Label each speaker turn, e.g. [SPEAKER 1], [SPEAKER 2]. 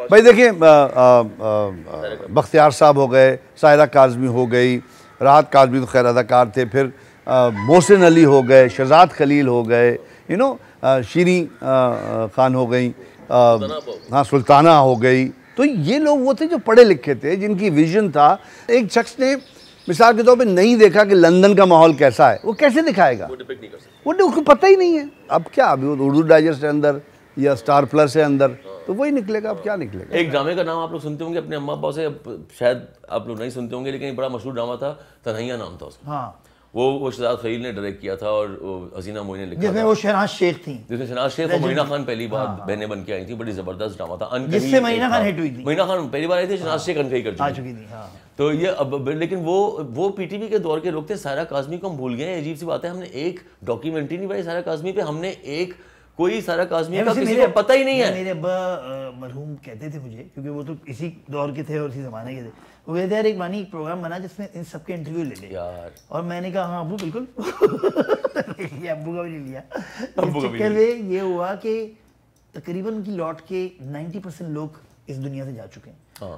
[SPEAKER 1] भाई देखिए बख्तियार साहब हो गए सायरा काजमी हो गई राहत काजमी तो खैर अदाकार थे फिर मोहसिन अली हो गए शहजाद खलील हो गए यू नो शीरी खान हो गई हाँ सुल्ताना हो गई तो ये लोग वो थे जो पढ़े लिखे थे जिनकी विजन था एक शख्स ने मिसाल के तौर पे नहीं देखा कि लंदन का माहौल कैसा है वो कैसे दिखाएगा वो नहीं कर वो तो उसको पता ही नहीं है अब क्या अभी उर्दू डाइजेस्ट है अंदर या स्टार प्लस है अंदर हाँ। तो वही निकलेगा अब क्या निकलेगा
[SPEAKER 2] एक ड्रामे का नाम आप लोग सुनते होंगे अपने अम्मा पापा से शायद आप लोग नहीं सुनते होंगे लेकिन बड़ा मशहूर ड्रामा था तनैया नाम था उसका हाँ। वो वो शहजाद फरीद ने डायरेक्ट किया था और हसीना मोइन ने लिखा था
[SPEAKER 3] वो शहनाज शेख थी
[SPEAKER 2] जिसमें शहनाज शेख और महीना खान पहली बार हाँ, बहने बन के आई थी बड़ी जबरदस्त ड्रामा था जिससे महीना खान हिट हुई थी महीना खान पहली बार आई थी शहनाज हाँ। शेख अनकही कर चुकी थी हाँ। तो ये अब लेकिन वो वो पीटीवी के दौर के लोग थे सारा काजमी को हम भूल गए अजीब सी बात है हमने एक डॉक्यूमेंट्री नहीं बनाई सारा काजमी पे हमने एक कोई सारा काजमी का किसी को पता ही नहीं है मेरे
[SPEAKER 4] अब्बा मरहूम कहते थे मुझे क्योंकि वो तो इसी दौर के थे और इसी ज़माने के थे वो कहते यार एक मानी एक प्रोग्राम बना जिसमें इन सबके इंटरव्यू ले ले यार और मैंने कहा हाँ अबू बिल्कुल ये अबू का भी ले लिया
[SPEAKER 1] कहते
[SPEAKER 4] ये हुआ कि तकरीबन की लौट के नाइन्टी परसेंट लोग इस दुनिया से जा चुके हैं
[SPEAKER 1] हाँ।